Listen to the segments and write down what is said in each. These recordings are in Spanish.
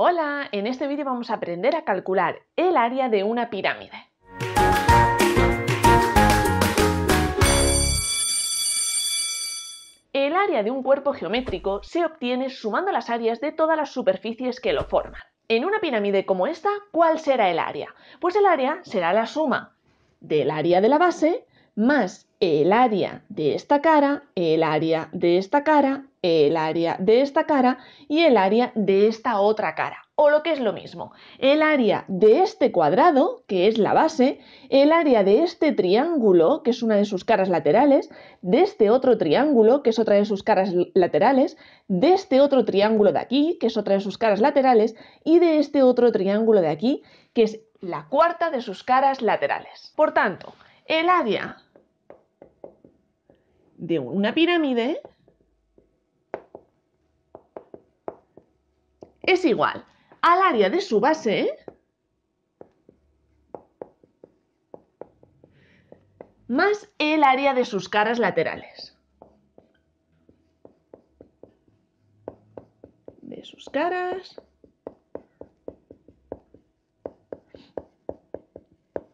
Hola, en este vídeo vamos a aprender a calcular el área de una pirámide. El área de un cuerpo geométrico se obtiene sumando las áreas de todas las superficies que lo forman. En una pirámide como esta, ¿cuál será el área? Pues el área será la suma del área de la base más el área de esta cara, el área de esta cara el área de esta cara y el área de esta otra cara. O lo que es lo mismo, el área de este cuadrado, que es la base, el área de este triángulo, que es una de sus caras laterales, de este otro triángulo, que es otra de sus caras laterales, de este otro triángulo de aquí, que es otra de sus caras laterales, y de este otro triángulo de aquí, que es la cuarta de sus caras laterales. Por tanto, el área de una pirámide es igual al área de su base más el área de sus caras laterales. De sus caras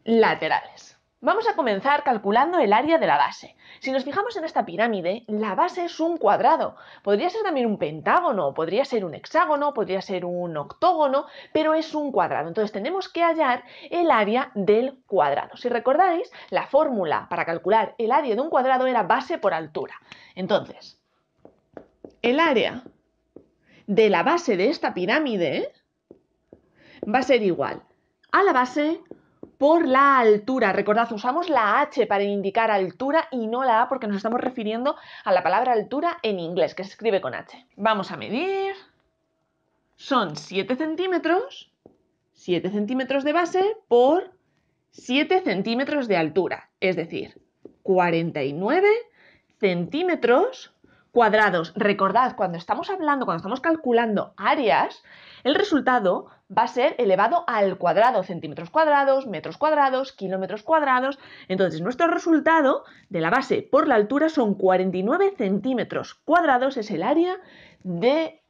laterales. Vamos a comenzar calculando el área de la base. Si nos fijamos en esta pirámide, la base es un cuadrado. Podría ser también un pentágono, podría ser un hexágono, podría ser un octógono, pero es un cuadrado. Entonces tenemos que hallar el área del cuadrado. Si recordáis, la fórmula para calcular el área de un cuadrado era base por altura. Entonces, el área de la base de esta pirámide va a ser igual a la base por la altura. Recordad, usamos la H para indicar altura y no la A porque nos estamos refiriendo a la palabra altura en inglés, que se escribe con H. Vamos a medir. Son 7 centímetros, 7 centímetros de base por 7 centímetros de altura, es decir, 49 centímetros cuadrados. Recordad, cuando estamos hablando, cuando estamos calculando áreas, el resultado va a ser elevado al cuadrado, centímetros cuadrados, metros cuadrados, kilómetros cuadrados. Entonces, nuestro resultado de la base por la altura son 49 centímetros cuadrados, es el área de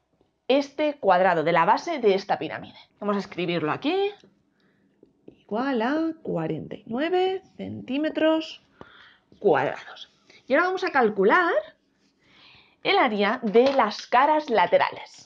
este cuadrado, de la base de esta pirámide. Vamos a escribirlo aquí. Igual a 49 centímetros cuadrados. Y ahora vamos a calcular el área de las caras laterales.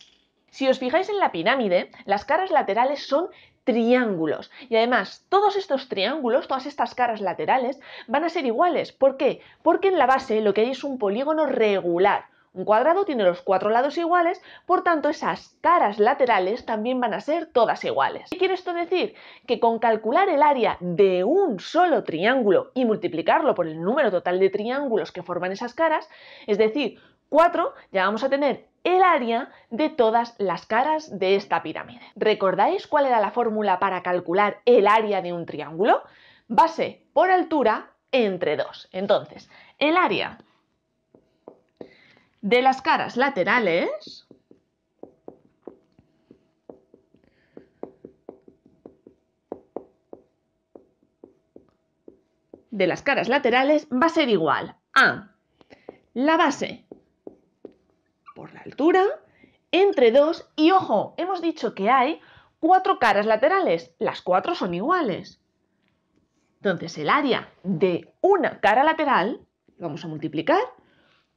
Si os fijáis en la pirámide, las caras laterales son triángulos. Y además, todos estos triángulos, todas estas caras laterales, van a ser iguales. ¿Por qué? Porque en la base lo que hay es un polígono regular, un cuadrado tiene los cuatro lados iguales, por tanto esas caras laterales también van a ser todas iguales. ¿Qué quiere esto decir? Que con calcular el área de un solo triángulo y multiplicarlo por el número total de triángulos que forman esas caras, es decir, 4, ya vamos a tener el área de todas las caras de esta pirámide. ¿Recordáis cuál era la fórmula para calcular el área de un triángulo? Base por altura entre 2. Entonces, el área de las caras laterales de las caras laterales va a ser igual a la base por la altura entre 2 y ojo, hemos dicho que hay cuatro caras laterales, las cuatro son iguales. Entonces el área de una cara lateral vamos a multiplicar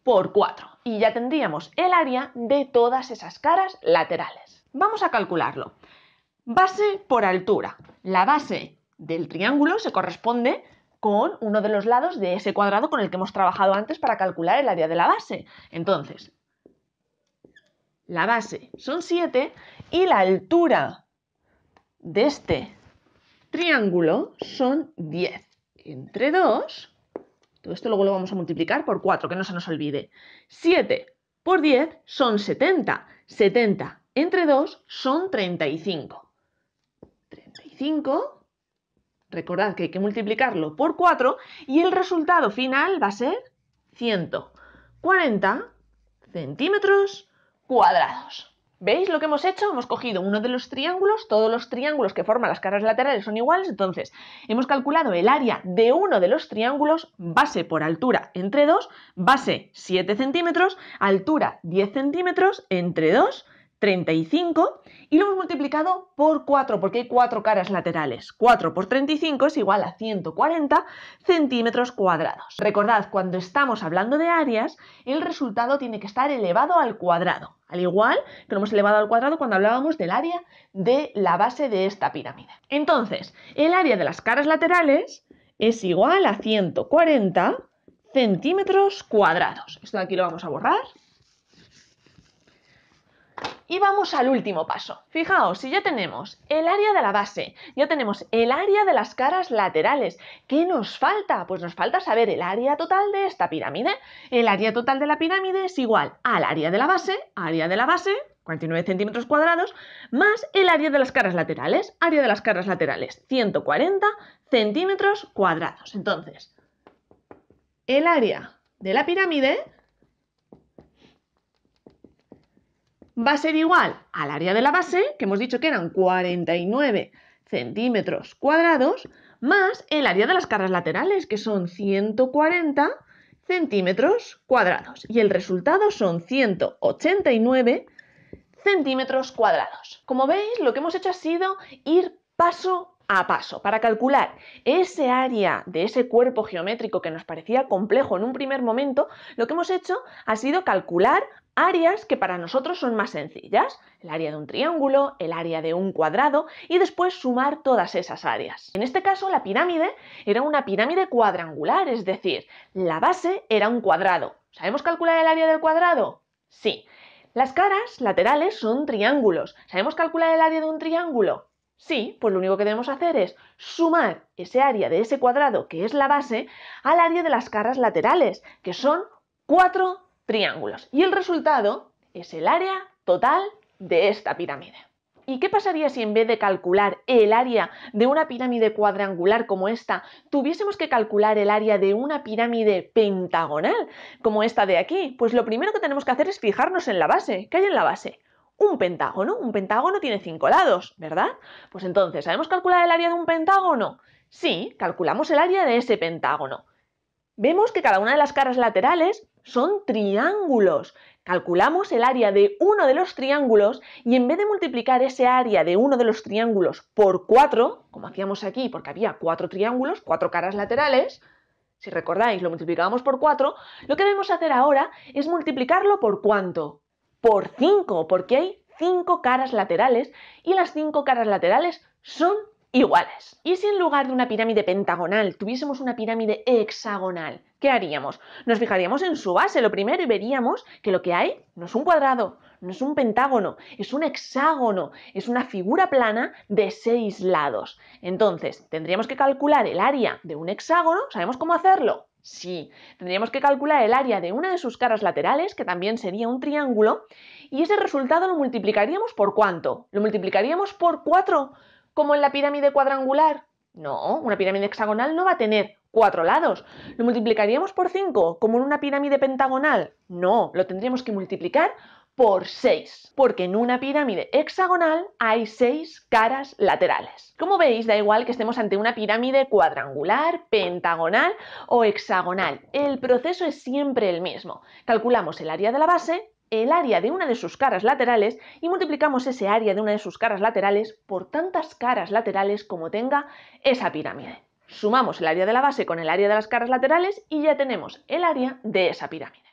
por 4 y ya tendríamos el área de todas esas caras laterales. Vamos a calcularlo. Base por altura. La base del triángulo se corresponde con uno de los lados de ese cuadrado con el que hemos trabajado antes para calcular el área de la base. Entonces, la base son 7 y la altura de este triángulo son 10. Entre 2 todo esto luego lo vamos a multiplicar por 4, que no se nos olvide. 7 por 10 son 70. 70 entre 2 son 35. 35, recordad que hay que multiplicarlo por 4 y el resultado final va a ser 140 centímetros cuadrados. ¿Veis lo que hemos hecho? Hemos cogido uno de los triángulos, todos los triángulos que forman las caras laterales son iguales, entonces hemos calculado el área de uno de los triángulos, base por altura entre 2, base 7 centímetros, altura 10 centímetros entre 2 35 y lo hemos multiplicado por 4 porque hay 4 caras laterales. 4 por 35 es igual a 140 centímetros cuadrados. Recordad, cuando estamos hablando de áreas, el resultado tiene que estar elevado al cuadrado, al igual que lo hemos elevado al cuadrado cuando hablábamos del área de la base de esta pirámide. Entonces, el área de las caras laterales es igual a 140 centímetros cuadrados. Esto de aquí lo vamos a borrar y vamos al último paso. Fijaos, si ya tenemos el área de la base, ya tenemos el área de las caras laterales, ¿qué nos falta? Pues nos falta saber el área total de esta pirámide. El área total de la pirámide es igual al área de la base, área de la base, 49 centímetros cuadrados, más el área de las caras laterales, área de las caras laterales, 140 centímetros cuadrados. Entonces, el área de la pirámide va a ser igual al área de la base, que hemos dicho que eran 49 centímetros cuadrados, más el área de las caras laterales, que son 140 centímetros cuadrados. Y el resultado son 189 centímetros cuadrados. Como veis, lo que hemos hecho ha sido ir paso a paso para calcular ese área de ese cuerpo geométrico que nos parecía complejo en un primer momento, lo que hemos hecho ha sido calcular áreas que para nosotros son más sencillas, el área de un triángulo, el área de un cuadrado y después sumar todas esas áreas. En este caso la pirámide era una pirámide cuadrangular, es decir, la base era un cuadrado. ¿Sabemos calcular el área del cuadrado? Sí. Las caras laterales son triángulos. ¿Sabemos calcular el área de un triángulo? Sí, pues lo único que debemos hacer es sumar ese área de ese cuadrado, que es la base, al área de las caras laterales, que son cuatro triángulos. Y el resultado es el área total de esta pirámide. ¿Y qué pasaría si en vez de calcular el área de una pirámide cuadrangular como esta, tuviésemos que calcular el área de una pirámide pentagonal como esta de aquí? Pues lo primero que tenemos que hacer es fijarnos en la base. ¿Qué hay en la base? un pentágono. Un pentágono tiene cinco lados, ¿verdad? Pues entonces, ¿sabemos calcular el área de un pentágono? Sí, calculamos el área de ese pentágono. Vemos que cada una de las caras laterales son triángulos. Calculamos el área de uno de los triángulos y en vez de multiplicar ese área de uno de los triángulos por cuatro, como hacíamos aquí, porque había cuatro triángulos, cuatro caras laterales, si recordáis, lo multiplicábamos por cuatro, lo que debemos hacer ahora es multiplicarlo por cuánto? por 5, porque hay 5 caras laterales y las 5 caras laterales son iguales. ¿Y si en lugar de una pirámide pentagonal tuviésemos una pirámide hexagonal? ¿Qué haríamos? Nos fijaríamos en su base, lo primero, y veríamos que lo que hay no es un cuadrado, no es un pentágono, es un hexágono, es una figura plana de seis lados. Entonces, tendríamos que calcular el área de un hexágono, ¿sabemos cómo hacerlo? Sí, tendríamos que calcular el área de una de sus caras laterales, que también sería un triángulo, y ese resultado lo multiplicaríamos por cuánto? ¿Lo multiplicaríamos por 4? ¿Como en la pirámide cuadrangular? No, una pirámide hexagonal no va a tener cuatro lados. ¿Lo multiplicaríamos por 5? ¿Como en una pirámide pentagonal? No, lo tendríamos que multiplicar por 6, porque en una pirámide hexagonal hay 6 caras laterales. Como veis, da igual que estemos ante una pirámide cuadrangular, pentagonal o hexagonal, el proceso es siempre el mismo. Calculamos el área de la base el área de una de sus caras laterales y multiplicamos ese área de una de sus caras laterales por tantas caras laterales como tenga esa pirámide. Sumamos el área de la base con el área de las caras laterales y ya tenemos el área de esa pirámide.